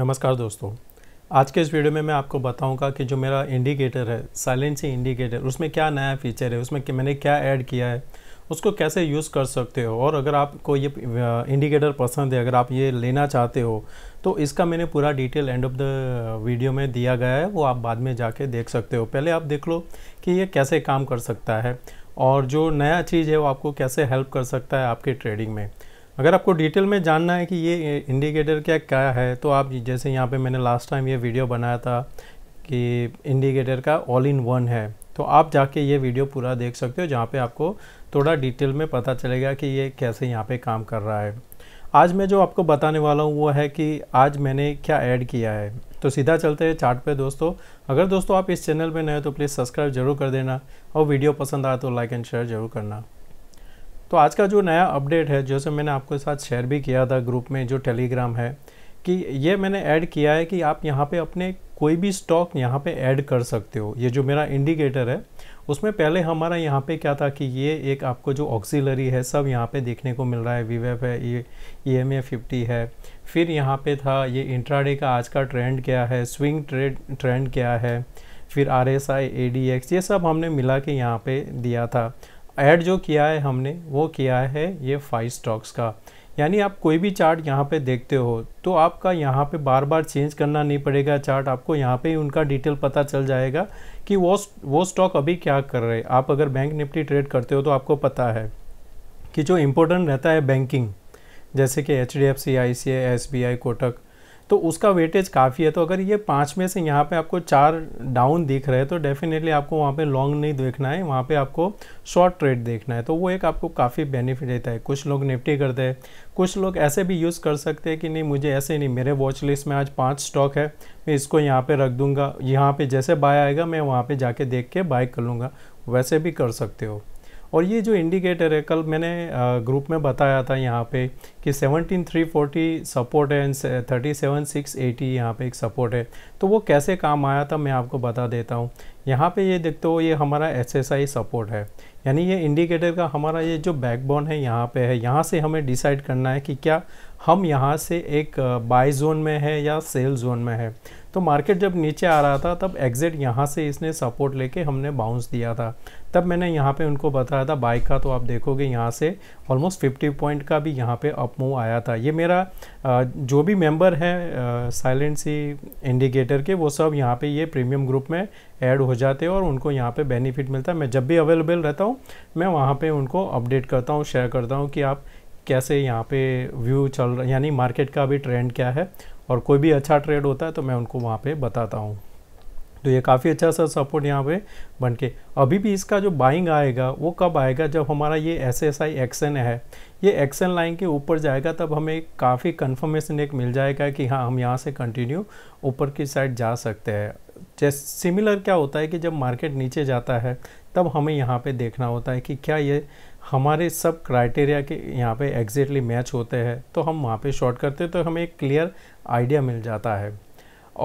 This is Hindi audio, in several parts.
नमस्कार दोस्तों आज के इस वीडियो में मैं आपको बताऊंगा कि जो मेरा इंडिकेटर है साइलेंट सी इंडिकेटर उसमें क्या नया फीचर है उसमें कि मैंने क्या ऐड किया है उसको कैसे यूज़ कर सकते हो और अगर आपको ये इंडिकेटर पसंद है अगर आप ये लेना चाहते हो तो इसका मैंने पूरा detail end of the video में दिया गया है वो आप बाद में जाके देख सकते हो पहले आप देख लो कि ये कैसे काम कर सकता है और जो नया चीज़ है वो आपको कैसे हेल्प कर सकता है आपके ट्रेडिंग में अगर आपको डिटेल में जानना है कि ये इंडिकेटर क्या क्या है तो आप जैसे यहाँ पे मैंने लास्ट टाइम ये वीडियो बनाया था कि इंडिकेटर का ऑल इन वन है तो आप जाके ये वीडियो पूरा देख सकते हो जहाँ पे आपको थोड़ा डिटेल में पता चलेगा कि ये कैसे यहाँ पे काम कर रहा है आज मैं जो आपको बताने वाला हूँ वो है कि आज मैंने क्या ऐड किया है तो सीधा चलते हैं चार्ट पे दोस्तों अगर दोस्तों आप इस चैनल पे नए हो तो प्लीज़ सब्सक्राइब जरूर कर देना और वीडियो पसंद आए तो लाइक एंड शेयर जरूर करना तो आज का जो नया अपडेट है जैसे मैंने आपके साथ शेयर भी किया था ग्रुप में जो टेलीग्राम है कि ये मैंने ऐड किया है कि आप यहाँ पे अपने कोई भी स्टॉक यहाँ पे ऐड कर सकते हो ये जो मेरा इंडिकेटर है उसमें पहले हमारा यहाँ पे क्या था कि ये एक आपको जो ऑक्सीलरी है सब यहाँ पे देखने को मिल रहा है वी है ये ई एम ए फिफ्टी है फिर यहाँ पे था ये इंट्राडे का आज का ट्रेंड क्या है स्विंग ट्रेड ट्रेंड क्या है फिर R S I A D X ये सब हमने मिला के यहाँ पे दिया था ऐड जो किया है हमने वो किया है ये फाइव स्टॉक्स का यानी आप कोई भी चार्ट यहाँ पे देखते हो तो आपका यहाँ पे बार बार चेंज करना नहीं पड़ेगा चार्ट आपको यहाँ पे ही उनका डिटेल पता चल जाएगा कि वो वो स्टॉक अभी क्या कर रहे हैं आप अगर बैंक निफ्टी ट्रेड करते हो तो आपको पता है कि जो इम्पोर्टेंट रहता है बैंकिंग जैसे कि H D F C I C I S B I Kotak तो उसका वेटेज काफ़ी है तो अगर ये पाँच में से यहाँ पे आपको चार डाउन दिख रहे हैं तो डेफिनेटली आपको वहाँ पे लॉन्ग नहीं देखना है वहाँ पे आपको शॉर्ट ट्रेड देखना है तो वो एक आपको काफ़ी बेनिफिट देता है कुछ लोग निफ्टी करते हैं कुछ लोग ऐसे भी यूज़ कर सकते हैं कि नहीं मुझे ऐसे नहीं मेरे वॉच लिस्ट में आज पाँच स्टॉक है मैं इसको यहाँ पर रख दूँगा यहाँ पर जैसे बाय आएगा मैं वहाँ पर जाके देख के बाय कर लूँगा वैसे भी कर सकते हो और ये जो इंडिकेटर है कल मैंने ग्रुप में बताया था यहाँ पे कि 17340 सपोर्ट है एंड 37680 यहाँ पे एक सपोर्ट है तो वो कैसे काम आया था मैं आपको बता देता हूँ यहाँ पे ये देखते हो ये हमारा एस एस आई सपोर्ट है यानी ये इंडिकेटर का हमारा ये जो बैकबोन है यहाँ पे है यहाँ से हमें डिसाइड करना है कि क्या हम यहाँ से एक बाय जोन में है या सेल जोन में है तो मार्केट जब नीचे आ रहा था तब एग्ज़िट यहाँ से इसने सपोर्ट लेके हमने बाउंस दिया था तब मैंने यहाँ पे उनको बताया था बाइक का तो आप देखोगे यहाँ से ऑलमोस्ट 50 पॉइंट का भी यहाँ पे अप मूव आया था ये मेरा जो भी मेंबर है साइलेंट सी इंडिकेटर के वो सब यहाँ पे ये प्रीमियम ग्रुप में ऐड हो जाते हैं और उनको यहाँ पे बेनिफिट मिलता है मैं जब भी अवेलेबल रहता हूँ मैं वहाँ पर उनको अपडेट करता हूँ शेयर करता हूँ कि आप कैसे यहाँ पे व्यू चल रहा यानी मार्केट का अभी ट्रेंड क्या है और कोई भी अच्छा ट्रेड होता है तो मैं उनको वहाँ पे बताता हूँ तो ये काफ़ी अच्छा सा सपोर्ट यहाँ पे बन के अभी भी इसका जो बाइंग आएगा वो कब आएगा जब हमारा ये एस एस आई एक्शन है ये एक्शन लाइन के ऊपर जाएगा तब हमें काफ़ी कंफर्मेशन एक मिल जाएगा कि हाँ हम यहाँ से कंटिन्यू ऊपर की साइड जा सकते हैं जैसे सिमिलर क्या होता है कि जब मार्केट नीचे जाता है तब हमें यहाँ पे देखना होता है कि क्या ये हमारे सब क्राइटेरिया के यहाँ पे एग्जैक्टली मैच होते हैं तो हम वहाँ पे शॉर्ट करते हैं तो हमें एक क्लियर आइडिया मिल जाता है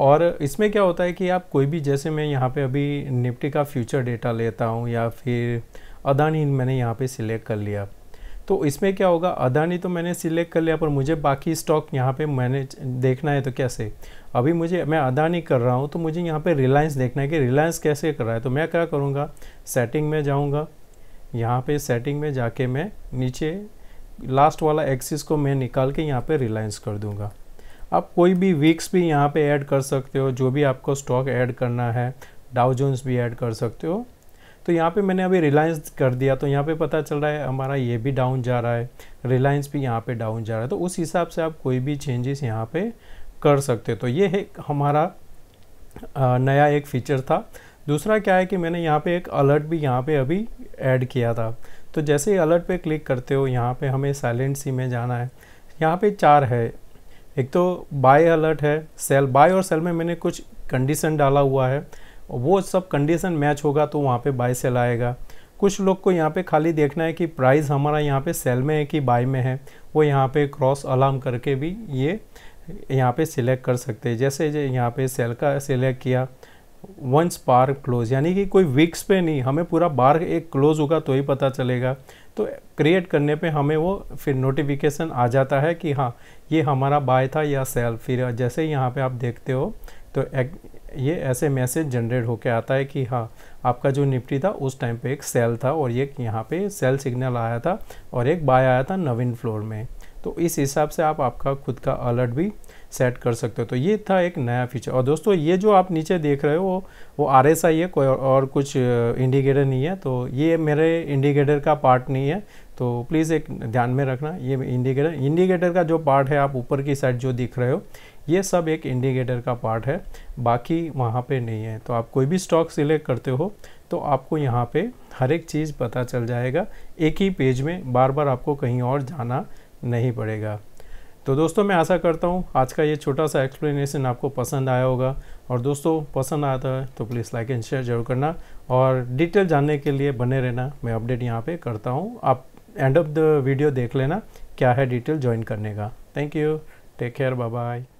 और इसमें क्या होता है कि आप कोई भी जैसे मैं यहाँ पे अभी निफ्टी का फ्यूचर डेटा लेता हूँ या फिर अदानी मैंने यहाँ पे सिलेक्ट कर लिया तो इसमें क्या होगा अदानी तो मैंने सिलेक्ट कर लिया पर मुझे बाकी स्टॉक यहाँ पे मैंने देखना है तो कैसे अभी मुझे मैं अदानी कर रहा हूँ तो मुझे यहाँ पे रिलायंस देखना है कि रिलायंस कैसे कर रहा है तो मैं क्या करूँगा सेटिंग में जाऊँगा यहाँ पे सेटिंग में जाके मैं नीचे लास्ट वाला एक्सिस को मैं निकाल के यहाँ पे रिलायंस कर दूँगा आप कोई भी वीक्स भी यहाँ पे ऐड कर सकते हो जो भी आपको स्टॉक ऐड करना है डाउ जोन्स भी ऐड कर सकते हो तो यहाँ पे मैंने अभी रिलायंस कर दिया तो यहाँ पे पता चल रहा है हमारा ये भी डाउन जा रहा है रिलायंस भी यहाँ पर डाउन जा रहा है तो उस हिसाब से आप कोई भी चेंजेस यहाँ पर कर सकते हो तो ये है हमारा नया एक फीचर था दूसरा क्या है कि मैंने यहाँ पे एक अलर्ट भी यहाँ पे अभी ऐड किया था तो जैसे ही अलर्ट पे क्लिक करते हो यहाँ पे हमें साइलेंट सी में जाना है यहाँ पे चार है एक तो बाय अलर्ट है सेल बाय और सेल में मैंने कुछ कंडीशन डाला हुआ है वो सब कंडीशन मैच होगा तो वहाँ पे बाय सेल आएगा कुछ लोग को यहाँ पे खाली देखना है कि प्राइस हमारा यहाँ पे सेल में है कि बाय में है वो यहाँ पे क्रॉस अलार्म करके भी ये यहाँ पे सिलेक्ट कर सकते हैं जैसे यहाँ पे सेल का सिलेक्ट किया वन स्पार क्लोज यानी कि कोई वीक्स पे नहीं हमें पूरा बार एक क्लोज होगा तो ही पता चलेगा तो क्रिएट करने पे हमें वो फिर नोटिफिकेशन आ जाता है कि हाँ ये हमारा बाय था या सेल फिर जैसे ही यहाँ पे आप देखते हो तो एक, ये ऐसे मैसेज जनरेट होके आता है कि हाँ आपका जो निफ्टी था उस टाइम पे एक सेल था और ये यहाँ पे सेल सिग्नल आया था और एक बाय आया था नवीन फ्लोर में तो इस हिसाब से आप आपका खुद का अलर्ट भी सेट कर सकते हो तो ये था एक नया फीचर और दोस्तों ये जो आप नीचे देख रहे हो वो आर एस आई है कोई और कुछ इंडिकेटर नहीं है तो ये मेरे इंडिकेटर का पार्ट नहीं है तो प्लीज़ एक ध्यान में रखना ये इंडिकेटर इंडिकेटर का जो पार्ट है आप ऊपर की साइड जो दिख रहे हो ये सब एक इंडिकेटर का पार्ट है बाकी वहाँ पे नहीं है तो आप कोई भी स्टॉक सिलेक्ट करते हो तो आपको यहाँ पे हर एक चीज़ पता चल जाएगा एक ही पेज में बार बार आपको कहीं और जाना नहीं पड़ेगा तो दोस्तों मैं आशा करता हूँ आज का ये छोटा सा एक्सप्लेनेशन आपको पसंद आया होगा और दोस्तों पसंद आता है तो प्लीज़ लाइक एंड शेयर जरूर करना और डिटेल जानने के लिए बने रहना मैं अपडेट यहाँ पे करता हूँ आप एंड ऑफ द वीडियो देख लेना क्या है डिटेल ज्वाइन करने का thank you take care bye bye